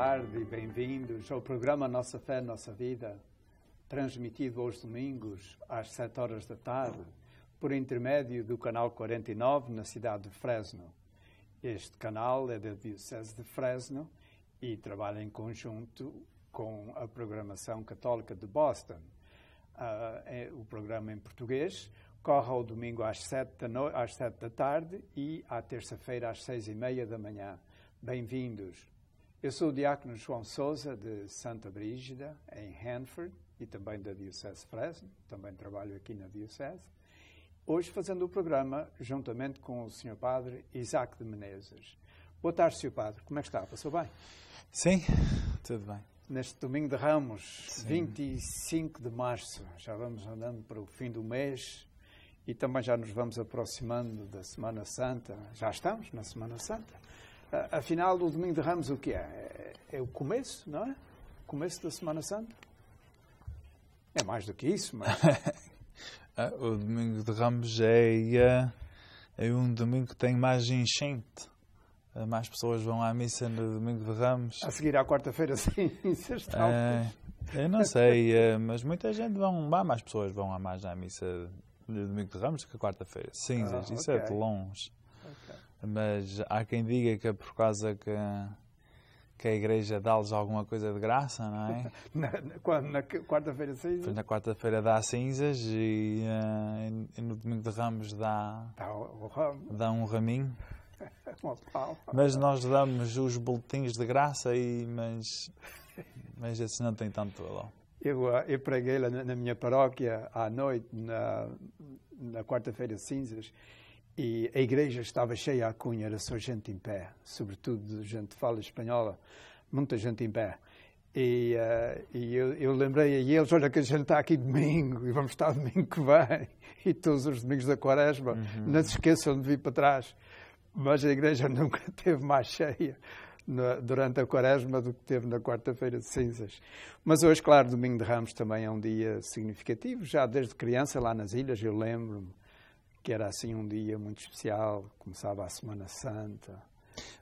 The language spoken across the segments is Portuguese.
tarde, bem-vindos ao programa Nossa Fé, Nossa Vida, transmitido aos domingos às 7 horas da tarde, por intermédio do canal 49 na cidade de Fresno. Este canal é da Diocese de Fresno e trabalha em conjunto com a programação católica de Boston. Uh, é o programa em português corre ao domingo às 7 da, no... às 7 da tarde e à terça-feira às 6 e meia da manhã. Bem-vindos. Eu sou o diácono João Souza, de Santa Brígida, em Hanford, e também da Diocese Fresno, também trabalho aqui na Diocese. Hoje fazendo o programa juntamente com o Sr. Padre Isaac de Menezes. Boa tarde, Sr. Padre. Como é que está? Passou bem? Sim, tudo bem. Neste domingo de Ramos, Sim. 25 de março, já vamos andando para o fim do mês e também já nos vamos aproximando da Semana Santa. Já estamos na Semana Santa. Afinal, o domingo de Ramos o que é? É, é o começo, não é? O começo da Semana Santa? É mais do que isso, mas... Ah, o domingo de Ramos é, é, é um domingo que tem mais enchente. Ah, mais pessoas vão à missa no domingo de Ramos. A seguir à quarta-feira, sim, sexta é, ah, Eu não sei, mas muita gente vão mais pessoas vão a mais à missa no domingo de Ramos do que quarta-feira. Sim, ah, isso okay. é de longe. Mas há quem diga que é por causa que que a igreja dá-lhes alguma coisa de graça, não é? na, na, quarta-feira cinzas? na quarta-feira dá cinzas e, uh, e, no domingo de ramos dá, dá, o ramo. dá um raminho. Uma Mas nós damos os boletins de graça, e, mas, mas esse não tem tanto valor. Eu, eh, eu preguei lá na, minha paróquia à noite, na, na quarta-feira cinzas, e a igreja estava cheia à cunha, era só gente em pé, sobretudo gente fala espanhola, muita gente em pé. E, uh, e eu, eu, lembrei a eles: olha, que a gente está aqui domingo e vamos estar domingo que vem, e todos os domingos da Quaresma, uhum. não se esqueçam de vir para trás. Mas a igreja nunca teve mais cheia na, durante a Quaresma do que teve na Quarta-feira de Cinzas. Mas hoje, claro, Domingo de Ramos também é um dia significativo, já desde criança lá nas ilhas, eu lembro-me que era assim um dia muito especial, começava a Semana Santa.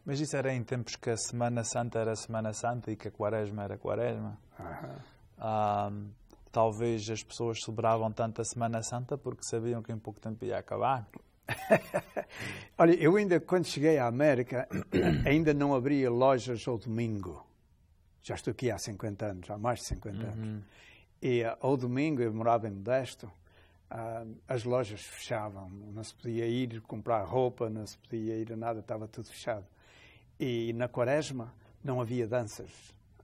Mas isso era em tempos que a Semana Santa era Semana Santa e que a Quaresma era Quaresma. Uhum. talvez as pessoas celebravam tanto a Semana Santa porque sabiam que em pouco tempo ia acabar. Olha, eu ainda, quando cheguei à América, ainda não abria lojas ao domingo. Já estou aqui há 50 anos, há mais de 50 uhum. anos. E eh, ao domingo eu morava em Modesto ah, as lojas fechavam, não se podia ir comprar roupa, não se podia ir a nada, estava tudo fechado. E na quaresma não havia danças,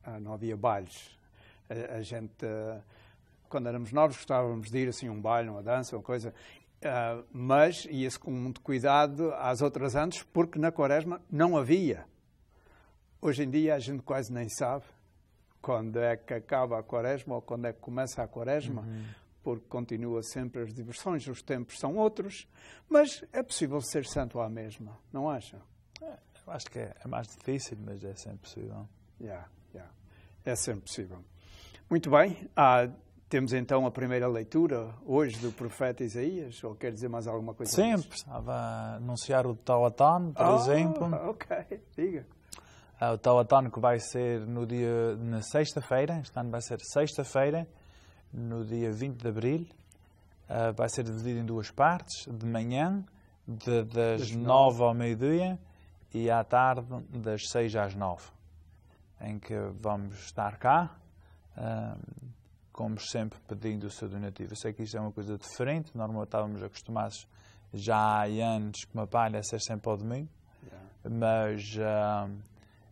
ah, não havia bailes. A, a gente, ah, quando éramos novos, gostávamos de ir assim a um baile, uma dança, uma coisa, mas ia-se com muito cuidado às outras antes, porque na quaresma não havia. Hoje em dia a gente quase nem sabe quando é que acaba a quaresma ou quando é que começa a quaresma, uhum porque continua sempre as diversões, os tempos são outros, mas é possível ser santo à mesma, não acha? É, acho que é, é, mais difícil, mas é sempre possível. Yeah, yeah. É sempre possível. Muito bem, ah, temos então a primeira leitura hoje do profeta Isaías, ou quer dizer mais alguma coisa? Sempre, estava a anunciar o Tawatan, por oh, exemplo. Ok, diga. Ah, o Tawatan que vai ser no dia, na sexta-feira, este ano vai ser sexta-feira, no dia 20 de abril. Uh, vai ser dividido em duas partes, de manhã, de, das 9 ao meio-dia e à tarde, das 6 às 9, em que vamos estar cá, uh, como sempre, pedindo o seu donativo. Eu sei que isto é uma coisa diferente, normalmente estávamos acostumados já há anos que uma palha a é ser sempre ao domingo, yeah. mas uh,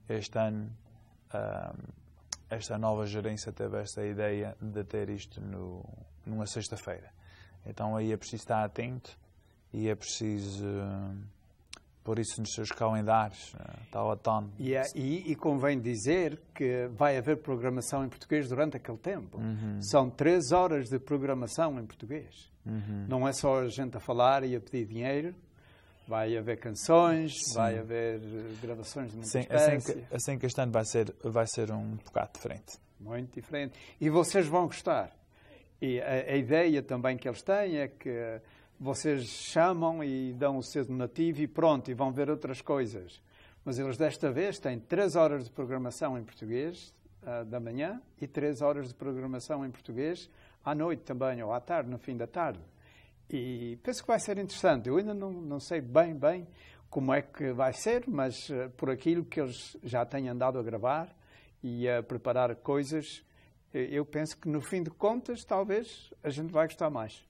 este ano esta nova gerência teve esta ideia de ter isto no, numa sexta-feira. Então aí é preciso estar atento e é preciso por eh, pôr isso nos seus calendários, eh, tal a tono. É, e, e, convém dizer que vai haver programação em português durante aquele tempo. Uhum. São três horas de programação em português. Uhum. Não é só a gente a falar e a pedir dinheiro vai haver canções, Sim. vai haver eh, gravações de muita Sim, assim espécie. assim que este ano vai ser, vai ser um bocado diferente. Muito diferente. E vocês vão gostar. E a, a ideia também que eles têm é que eh, vocês chamam e dão o seu nativo e pronto, e vão ver outras coisas. Mas eles desta vez têm três horas de programação em português uh, da manhã e três horas de programação em português à noite também, ou à tarde, no fim da tarde. E penso que vai ser interessante. Eu ainda não, não sei bem, bem como é que vai ser, mas uh, por aquilo que eles já têm andado a gravar e a preparar coisas, eh, eu penso que no fim de contas, talvez, a gente vai gostar mais.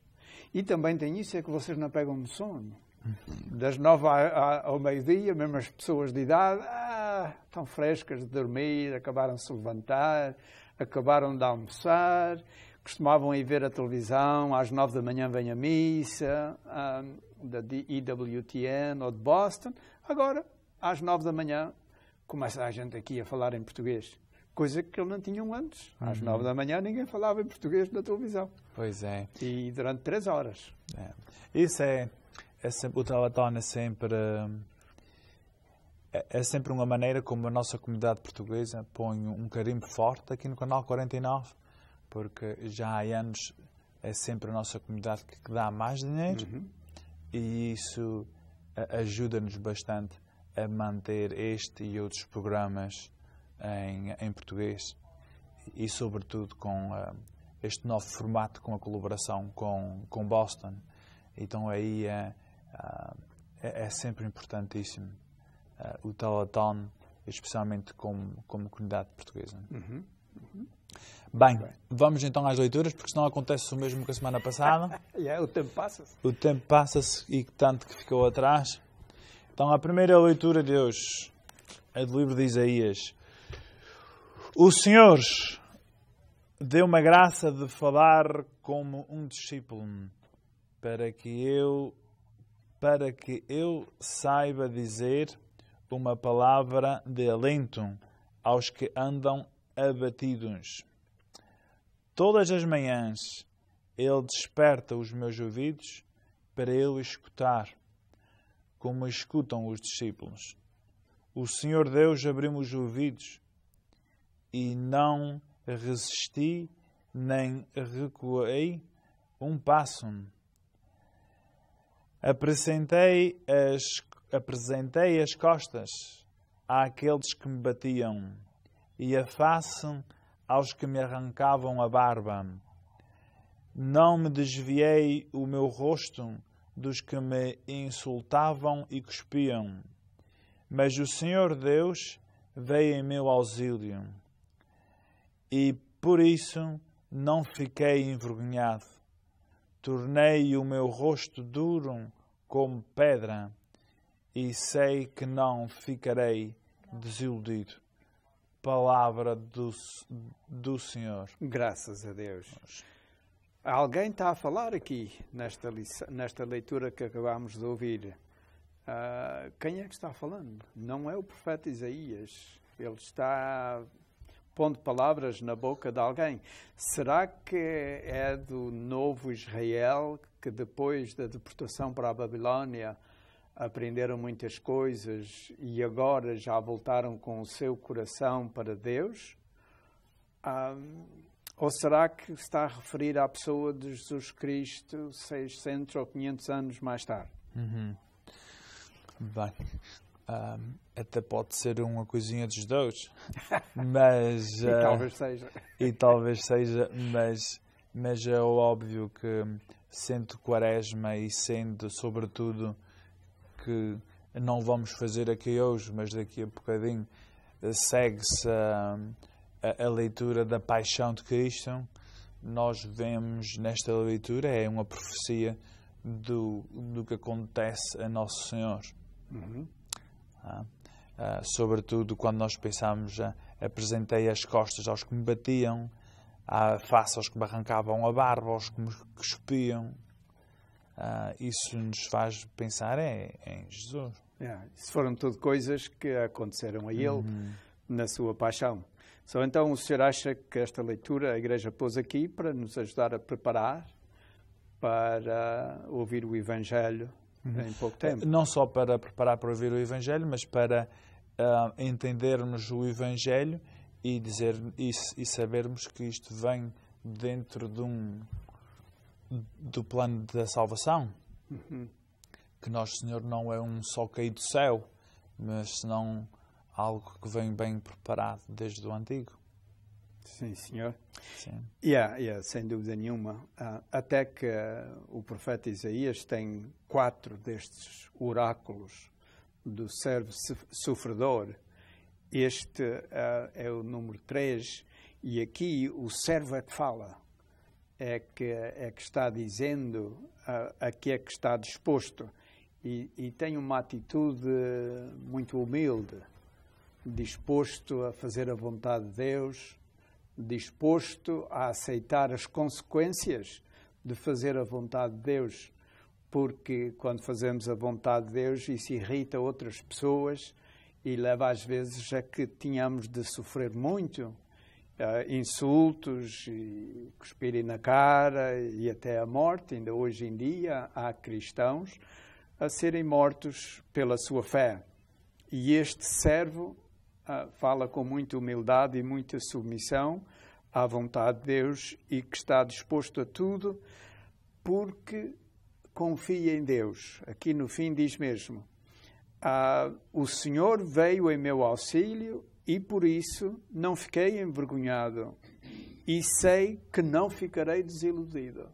E também tem isso, é que vocês não pegam no sono. Uhum. Das nove ao meio-dia, mesmo as pessoas de idade, ah, estão frescas de dormir, acabaram de se levantar, acabaram de almoçar costumavam ir ver a televisão, às nove da manhã vem a missa um, da EWTN ou de Boston. Agora, às nove da manhã, começa a gente aqui a falar em português. Coisa que não tinham antes. Às uhum. nove da manhã ninguém falava em português na televisão. Pois é. E durante três horas. É. Isso é, é sempre, o Teletón é sempre... Hum, é, é sempre uma maneira como a nossa comunidade portuguesa põe um carimbo forte aqui no Canal 49 porque já há anos é sempre a nossa comunidade que dá mais dinheiro uhum. e isso ajuda-nos bastante a manter este e outros programas em, em português e, sobretudo, com uh, este novo formato, com a colaboração com, com Boston. Então, aí é, ah, é, é, sempre importantíssimo uh, o Talaton, especialmente como, como comunidade portuguesa. Uhum. Bem, vamos então às leituras, porque senão acontece o mesmo que a semana passada. yeah, o tempo passa-se. O tempo passa-se e tanto que ficou atrás. Então, a primeira leitura de hoje é do livro de Isaías. O Senhor deu-me a graça de falar como um discípulo, para que eu para que eu saiba dizer uma palavra de alento aos que andam abatidos. Todas as manhãs ele desperta os meus ouvidos para eu escutar, como escutam os discípulos. O Senhor Deus abriu-me os ouvidos e não resisti nem recuei um passo. Apresentei as, apresentei as costas àqueles que me batiam e a face aos que me arrancavam a barba. Não me desviei o meu rosto dos que me insultavam e cuspiam, mas o Senhor Deus veio em meu auxílio. E por isso não fiquei envergonhado. Tornei o meu rosto duro como pedra, e sei que não ficarei desiludido palavra do, do Senhor. Graças a Deus. Alguém está a falar aqui nesta, lição, nesta leitura que acabámos de ouvir. Uh, quem é que está falando? Não é o profeta Isaías. Ele está pondo palavras na boca de alguém. Será que é do novo Israel que depois da deportação para a Babilónia aprenderam muitas coisas e agora já voltaram com o seu coração para Deus? ou será que está a referir à pessoa de Jesus Cristo 600 ou 500 anos mais tarde? Uhum. Bem, um, até pode ser uma coisinha dos dois, mas... e uh, talvez seja. E talvez seja, mas, mas é óbvio que sendo quaresma e sendo, sobretudo, que não vamos fazer aqui hoje, mas daqui a bocadinho eh, segue-se a, a, a, leitura da paixão de Cristo. Nós vemos nesta leitura, é uma profecia do, do que acontece a Nosso Senhor. Uhum. Ah, ah, sobretudo quando nós pensamos, ah, apresentei as costas aos que me batiam, a face aos que me arrancavam a barba, aos que me cuspiam, uh, isso nos faz pensar em, é, é em Jesus. É, isso foram tudo coisas que aconteceram a ele uhum. na sua paixão. so, então o senhor acha que esta leitura a igreja pôs aqui para nos ajudar a preparar para ouvir o Evangelho uhum. em pouco tempo? Não só para preparar para ouvir o Evangelho, mas para uh, entendermos o Evangelho e dizer e, e sabermos que isto vem dentro de um do plano da salvação. Uhum. Que nosso Senhor não é um só caído do céu, mas senão algo que vem bem preparado desde o antigo. Sim, senhor. Sim. Yeah, yeah, sem dúvida nenhuma. Uh, até que uh, o profeta Isaías tem quatro destes oráculos do servo sofredor. Este uh, é o número três. E aqui o servo é que fala é que, é que está dizendo a, a que é que está disposto. E, e, tem uma atitude muito humilde, disposto a fazer a vontade de Deus, disposto a aceitar as consequências de fazer a vontade de Deus, porque quando fazemos a vontade de Deus isso irrita outras pessoas e leva às vezes a que tenhamos de sofrer muito uh, insultos, cuspirem na cara e até a morte. Ainda hoje em dia há cristãos a serem mortos pela sua fé. E este servo uh, fala com muita humildade e muita submissão à vontade de Deus e que está disposto a tudo porque confia em Deus. Aqui no fim diz mesmo: ah, O Senhor veio em meu auxílio e por isso não fiquei envergonhado e sei que não ficarei desiludido.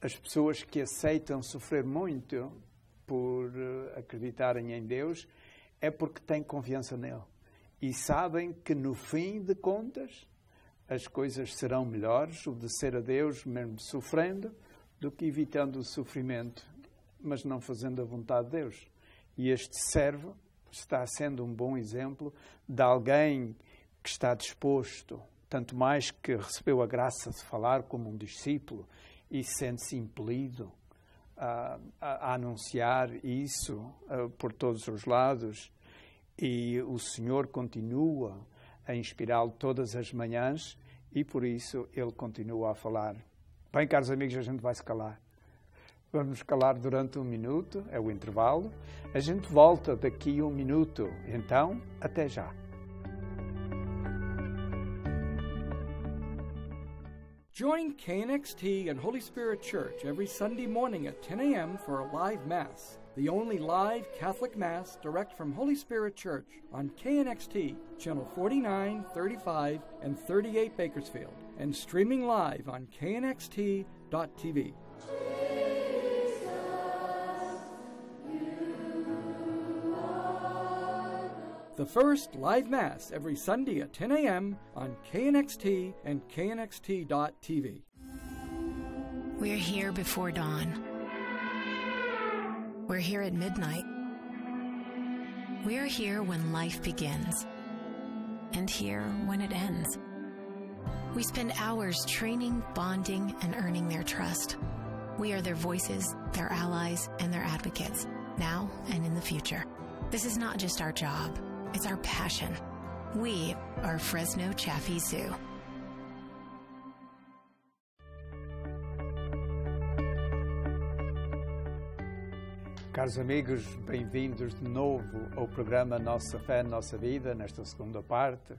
As pessoas que aceitam sofrer muito por eh, acreditarem em Deus é porque têm confiança nele e sabem que no fim de contas as coisas serão melhores, o de ser a Deus mesmo sofrendo, do que evitando o sofrimento, mas não fazendo a vontade de Deus. E este servo está sendo um bom exemplo de alguém que está disposto, tanto mais que recebeu a graça de falar como um discípulo e sente-se impelido a, ah, a, a, anunciar isso a, ah, por todos os lados. E o Senhor continua a inspirá-lo todas as manhãs e por isso ele continua a falar. Bem, caros amigos, a gente vai se calar. Vamos calar durante um minuto, é o intervalo. A gente volta daqui um minuto. Então, até já. Join KNXT and Holy Spirit Church every Sunday morning at 10 a.m. for a live Mass, the only live Catholic Mass direct from Holy Spirit Church on KNXT, Channel 49, 35, and 38 Bakersfield, and streaming live on knxt.tv. the first live Mass every Sunday at 10 a.m. on KNXT and KNXT.tv. We're here before dawn. We're here at midnight. We're here when life begins, and here when it ends. We spend hours training, bonding, and earning their trust. We are their voices, their allies, and their advocates, now and in the future. This is not just our job. It's our passion. We are Fresno Chaffee Zoo. Caros amigos, bem-vindos de novo ao programa Nossa Fé, Nossa Vida, nesta segunda parte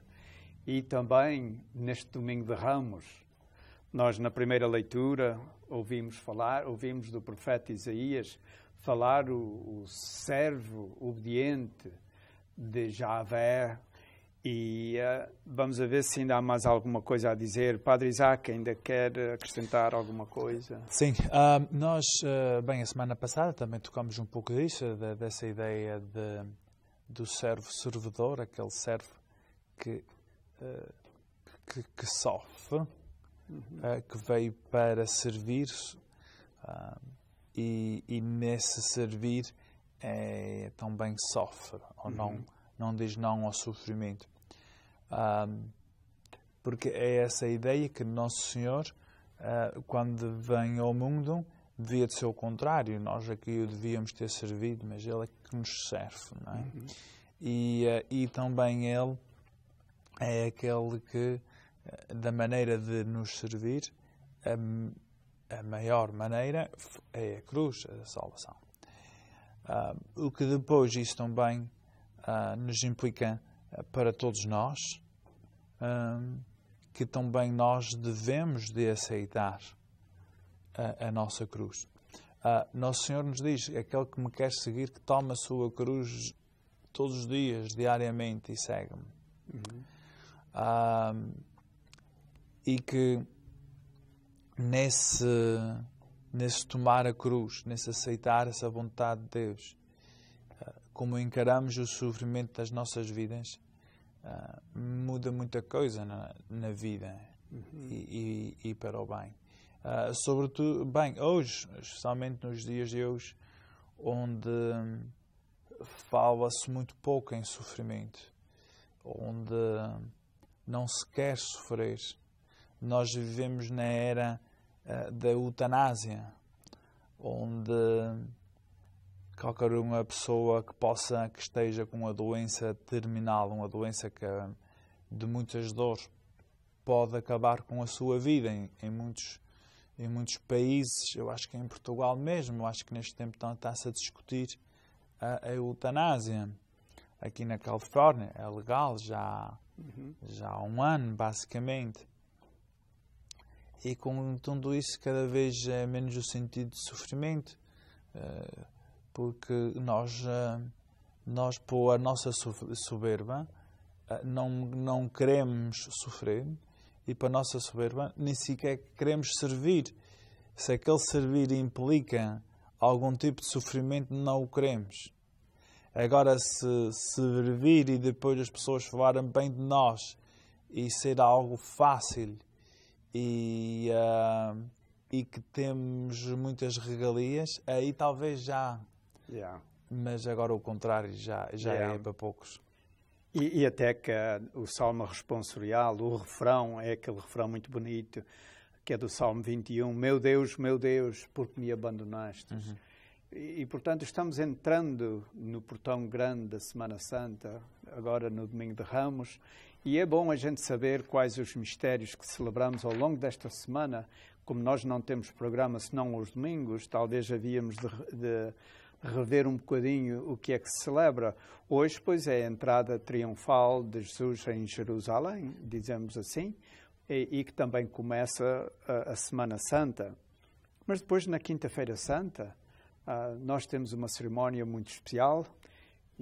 e também neste domingo de Ramos. Nós, na primeira leitura, ouvimos falar, ouvimos do profeta Isaías falar o, o servo obediente, de Javé. E uh, vamos ver se ainda há mais alguma coisa a dizer. Padre Isaac, ainda quer acrescentar alguma coisa? Sim, uh, nós, uh, bem, a semana passada também tocamos um pouco disso, de, dessa ideia de, do servo-servidor, aquele servo que, eh, que, que, sofre, uhum. que veio para servir ah, e, e nesse servir é, também sofre, ou uhum. não, não diz não ao sofrimento. Um, porque é essa ideia que Nosso Senhor, uh, quando vem ao mundo, devia de ser o contrário. Nós aqui o devíamos ter servido, mas Ele é que nos serve, não é? Uhum. E, uh, e também Ele é aquele que, ah, da maneira de nos servir, a, a maior maneira é a cruz, a salvação. Uh, o que depois isso também uh, nos implica ah, para todos nós, que também nós devemos de aceitar a, a nossa cruz. Uh, Nosso Senhor nos diz, aquele que me quer seguir, que toma a sua cruz todos os dias, diariamente, e segue-me. Uhum. Uh, e que nesse nesse tomar a cruz, nesse aceitar essa vontade de Deus, ah, como encaramos o sofrimento das nossas vidas, ah, muda muita coisa na, na vida uhum. e, e, e, para o bem. Ah, sobretudo, bem, hoje, especialmente nos dias de hoje, onde fala-se muito pouco em sofrimento, onde não se quer sofrer. Nós vivemos na era eh, da eutanásia, onde qualquer uma pessoa que possa, que esteja com uma doença terminal, uma doença que, de muitas dores, pode acabar com a sua vida em, em, muitos em muitos países, eu acho que é em Portugal mesmo, eu acho que neste tempo está-se a discutir a, a, eutanásia. Aqui na Califórnia é legal já, uhum. já há um ano, basicamente e com tudo isso cada vez é menos o sentido de sofrimento, eh, porque nós, eh, nós por a nossa soberba, eh, não, não queremos sofrer e para a nossa soberba nem sequer queremos servir. Se aquele servir implica algum tipo de sofrimento, não o queremos. Agora, se servir e depois as pessoas falarem bem de nós e ser algo fácil e, uh, e que temos muitas regalias, aí talvez já. Yeah. Mas agora o contrário já, já yeah. é para poucos. E, e até que o salmo responsorial, o refrão, é aquele refrão muito bonito, que é do Salmo 21, Meu Deus, meu Deus, porque me abandonaste. Uhum. E, e, portanto, estamos entrando no portão grande da Semana Santa, agora no Domingo de Ramos, e é bom a gente saber quais os mistérios que celebramos ao longo desta semana. Como nós não temos programa senão aos domingos, talvez havíamos de, de rever um bocadinho o que é que se celebra. Hoje, pois, é a entrada triunfal de Jesus em Jerusalém, dizemos assim, e, e que também começa a, a, Semana Santa. Mas depois, na Quinta-feira Santa, uh, nós temos uma cerimónia muito especial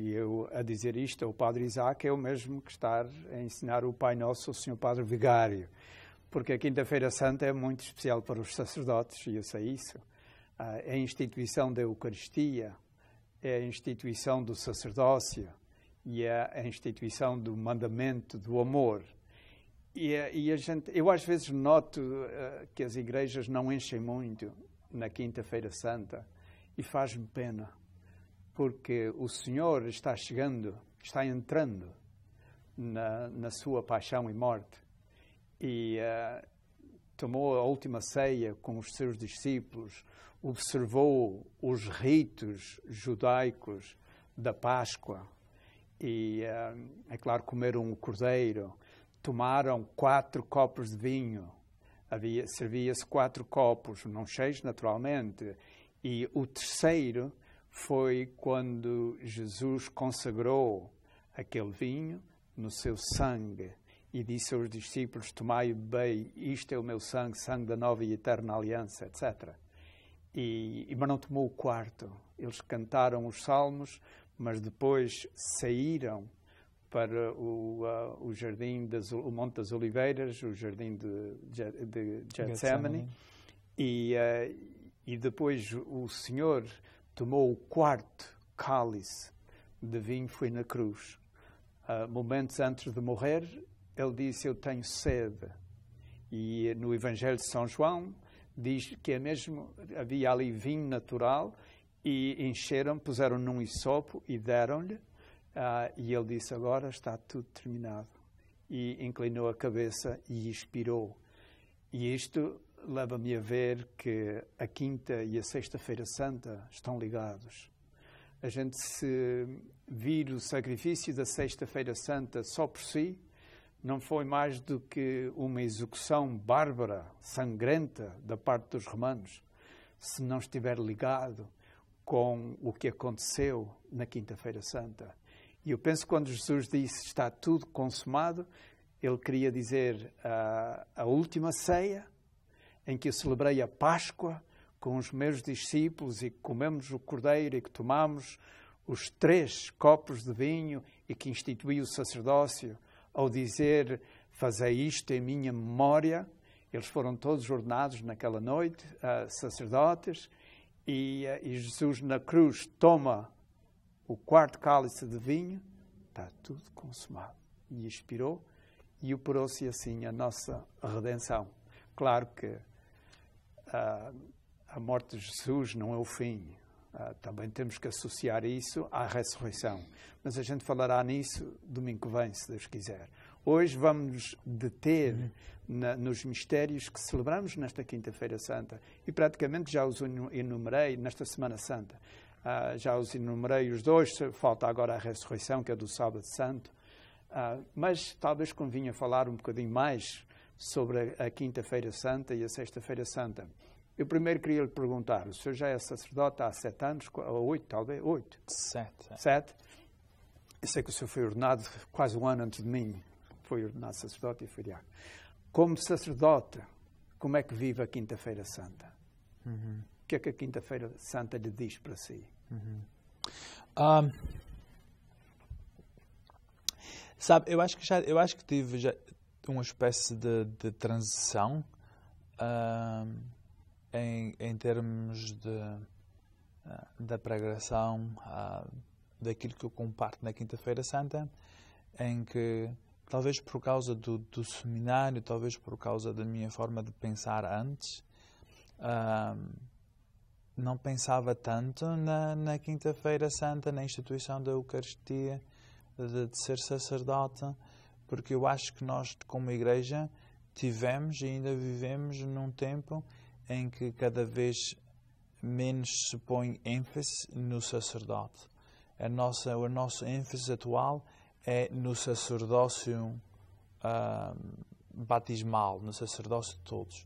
e eu, a dizer isto, o Padre Isaac é o mesmo que estar a ensinar o Pai Nosso ao Senhor Padre Vigário, porque a Quinta-feira Santa é muito especial para os sacerdotes, e eu sei isso. Ah, é a instituição da Eucaristia, é a instituição do sacerdócio, e é a instituição do mandamento do amor. E, e a gente, eu às vezes noto uh, que as igrejas não enchem muito na Quinta-feira Santa e faz-me pena porque o Senhor está chegando, está entrando na, na sua paixão e morte. E uh, tomou a última ceia com os seus discípulos, observou os ritos judaicos da Páscoa. E uh, é claro, comeram o cordeiro, tomaram quatro copos de vinho. serviam servia-se quatro copos, não cheios naturalmente. E o terceiro foi quando Jesus consagrou aquele vinho no seu sangue e disse aos discípulos: Tomai bem, isto é o meu sangue, sangue da nova e eterna aliança, etc. E, mas não tomou o quarto. Eles cantaram os salmos, mas depois saíram para o, uh, o jardim, das, o Monte das Oliveiras, o jardim de, de, de Gethsemane, e, uh, e depois o Senhor tomou o quarto cálice de vinho foi na cruz. Uh, momentos antes de morrer, ele disse: Eu tenho sede. E no Evangelho de São João diz que é mesmo havia ali vinho natural e encheram, puseram num isopo e deram-lhe. Uh, e ele disse: Agora está tudo terminado. E inclinou a cabeça e expirou. E isto leva-me a ver que a quinta e a sexta-feira santa estão ligados. A gente se vir o sacrifício da sexta-feira santa só por si, não foi mais do que uma execução bárbara, sangrenta da parte dos romanos, se não estiver ligado com o que aconteceu na quinta-feira santa. E eu penso que quando Jesus disse está tudo consumado, ele queria dizer a, a última ceia em que eu celebrei a Páscoa com os meus discípulos e que comemos o cordeiro e que tomamos os três copos de vinho e que instituí o sacerdócio ao dizer: Fazei isto em minha memória. Eles foram todos ordenados naquela noite uh, sacerdotes e, uh, e Jesus na cruz toma o quarto cálice de vinho, está tudo consumado. E expirou e operou-se assim a nossa redenção. Claro que a morte de Jesus não é o fim. Ah, também temos que associar isso à ressurreição. Mas a gente falará nisso domingo que vem, se Deus quiser. Hoje vamos deter uhum. na, nos mistérios que celebramos nesta Quinta-feira Santa e praticamente já os enumerei nesta Semana Santa. Ah, já os enumerei os dois, falta agora a ressurreição, que é do Sábado Santo. Ah, mas talvez convinha falar um bocadinho mais sobre a, a Quinta-feira Santa e a Sexta-feira Santa. Eu primeiro queria lhe perguntar, o senhor já é sacerdote há sete anos, ou oito talvez, oito? Sete. É. Sete. Eu sei que o senhor foi ordenado quase um ano antes de mim, foi ordenado sacerdote e foi diácono. Como sacerdote, como é que vive a Quinta-feira Santa? Uhum. O que é que a Quinta-feira Santa lhe diz para si? Uhum. Um, sabe, eu acho que já, eu acho que tive, já, uma espécie de, de transição uh, em, em termos de, uh, da pregação uh, daquilo que eu comparto na Quinta-feira Santa, em que talvez por causa do, do, seminário, talvez por causa da minha forma de pensar antes, não pensava tanto na, na Quinta-feira Santa, na instituição da Eucaristia, de, de ser sacerdote porque eu acho que nós, como igreja, tivemos e ainda vivemos num tempo em que cada vez menos se põe ênfase no sacerdote. A nossa, o nosso ênfase atual é no sacerdócio uh, batismal, no sacerdócio de todos.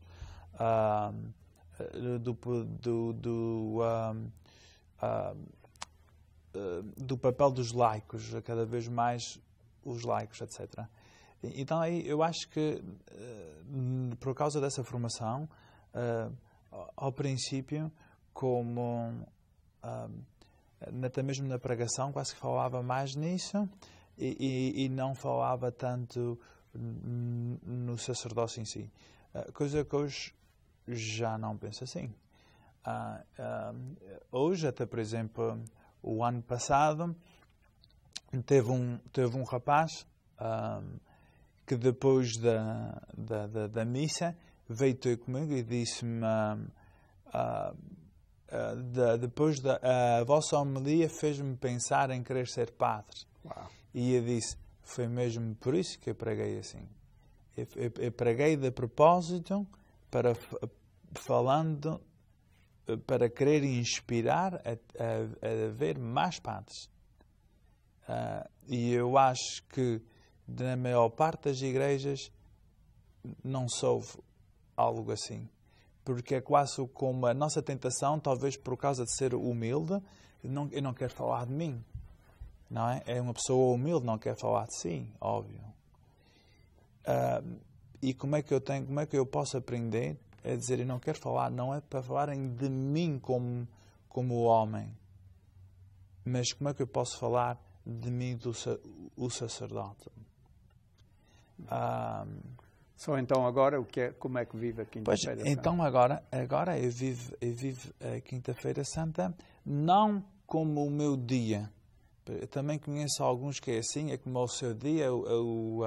Uh, do, do, do, uh, do papel dos laicos, cada vez mais os laicos, etc. Então, eu acho que eh, por causa dessa formação, eh, ao princípio, como eh, até mesmo na pregação, quase que falava mais nisso e, e não falava tanto no sacerdócio em si. Coisa que hoje já não penso assim. Ah, ah, hoje, até por exemplo, o ano passado, teve um, teve um rapaz um, que depois da, da, da, da, missa veio ter comigo e disse-me uh, uh, de, depois da uh, a vossa homilia fez-me pensar em querer ser padre. Uau. E eu disse, foi mesmo por isso que eu preguei assim. Eu, eu, eu preguei de propósito para falando para querer inspirar a, a, a ver mais padres. Uh, e eu acho que na maior parte das igrejas não soube algo assim. Porque é quase como a nossa tentação, talvez por causa de ser humilde, não, eu não quero falar de mim. Não é? É uma pessoa humilde, não quer falar de si, óbvio. Uh, e como é que eu tenho, como é que eu posso aprender a dizer eu não quero falar, não é para falarem de mim como como homem, mas como é que eu posso falar de mim do, o sacerdote. Um, Só então agora o que é, como é que vive a quinta-feira santa? Então agora, agora eu vivo, eu vivo a quinta-feira santa não como o meu dia. Eu também conheço alguns que é assim, é como o seu dia, é, o,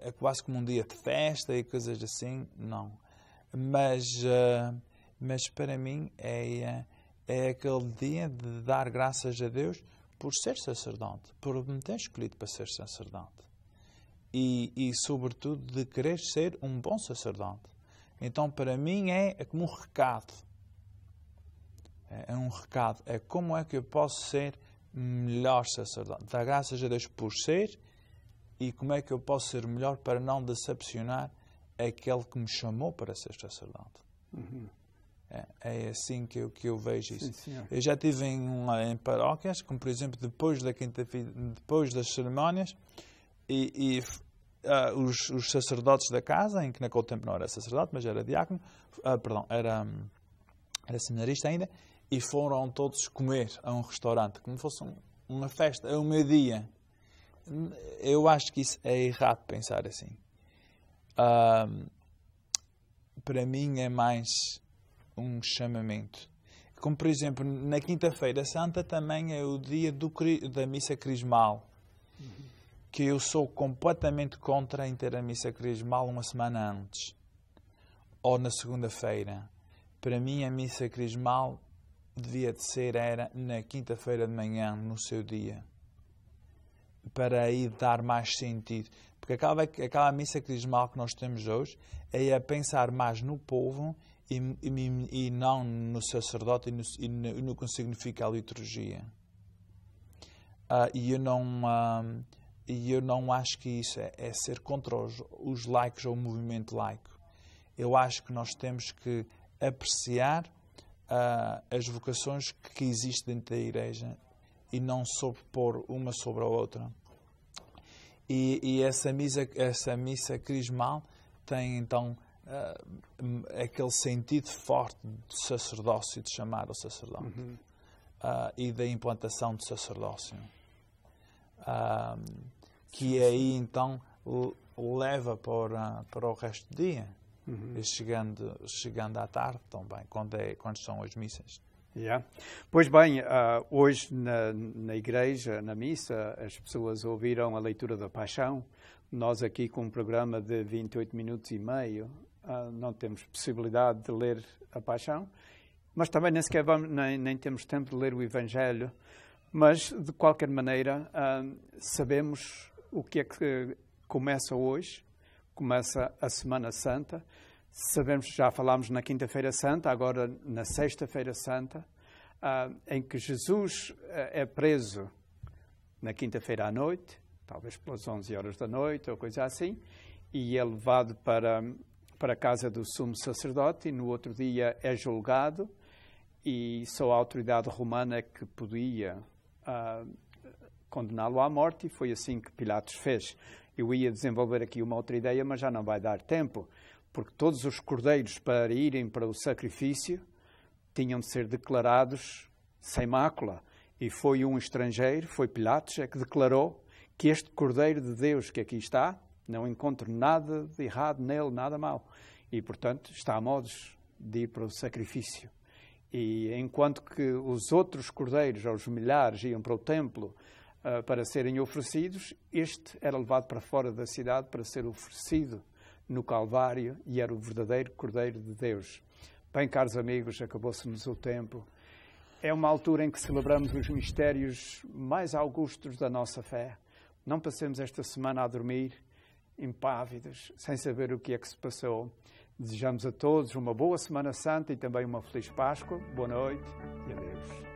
é quase como um dia de festa e coisas assim. Não. Mas, ah, mas para mim é, é, é aquele dia de dar graças a Deus por ser sacerdote, por me ter escolhido para ser sacerdote. E, e, sobretudo, de querer ser um bom sacerdote. Então, para mim, é como um recado. É, é um recado. É como é que eu posso ser melhor sacerdote. Dá graças a Deus por ser e como é que eu posso ser melhor para não decepcionar aquele que me chamou para ser sacerdote. Uhum. É, é assim que eu, que eu vejo isso. Sim, eu já tive em, em paróquias, como por exemplo depois da quinta depois das cerimónias, e, e uh, os, os, sacerdotes da casa, em que naquele tempo não era sacerdote, mas era diácono, uh, perdão, era, hum, era seminarista ainda, e foram todos comer a um restaurante, como fosse um, uma festa, é um dia. Eu acho que isso é errado pensar assim. Uh, para mim é mais um chamamento. Como, por exemplo, na Quinta-feira Santa também é o dia do, da missa crismal, que eu sou completamente contra em ter a missa crismal uma semana antes, ou na segunda-feira. Para mim, a missa crismal devia de ser era na quinta-feira de manhã, no seu dia, para aí dar mais sentido. Porque aquela, aquela missa crismal que nós temos hoje é a pensar mais no povo e, e, e não no sacerdote e no, e no, que significa a liturgia. Uh, e eu não, uh, eu não acho que isso é, é ser contra os, os laicos ou o movimento laico. Eu acho que nós temos que apreciar uh, as vocações que existem dentro da Igreja e não sobrepor uma sobre a outra. E, e, essa, missa, essa missa crismal tem então uh, aquele sentido forte de sacerdócio, de chamar o sacerdote uhum. uh, e da implantação do sacerdócio, uh, que aí então leva para, para o resto do dia, uhum. e chegando, chegando à tarde também, quando, é, quando são as missas. Yeah. Pois bem, uh, hoje na, na, igreja, na missa, as pessoas ouviram a leitura da Paixão. Nós aqui com um programa de 28 minutos e meio, ah, não temos possibilidade de ler a Paixão, mas também nem sequer vamos, nem, nem temos tempo de ler o Evangelho. Mas, de qualquer maneira, ah, sabemos o que é que começa hoje, começa a Semana Santa. Sabemos, já falámos na Quinta-feira Santa, agora na Sexta-feira Santa, ah, em que Jesus é preso na Quinta-feira à noite, talvez pelas 11 horas da noite ou coisa assim, e é levado para para a casa do sumo sacerdote e no outro dia é julgado e só a autoridade romana é que podia uh, condená-lo à morte e foi assim que Pilatos fez. Eu ia desenvolver aqui uma outra ideia, mas já não vai dar tempo, porque todos os cordeiros para irem para o sacrifício tinham de ser declarados sem mácula. E foi um estrangeiro, foi Pilatos, é que declarou que este cordeiro de Deus que aqui está não encontro nada de errado nele, nada mal. E, portanto, está a modos de ir para o sacrifício. E enquanto que os outros cordeiros, aos milhares, iam para o templo uh, para serem oferecidos, este era levado para fora da cidade para ser oferecido no Calvário e era o verdadeiro cordeiro de Deus. Bem, caros amigos, acabou-se-nos o tempo. É uma altura em que celebramos os mistérios mais augustos da nossa fé. Não passemos esta semana a dormir impávidos, sem saber o que é que se passou. Desejamos a todos uma boa Semana Santa e também uma feliz Páscoa. Boa noite e adeus.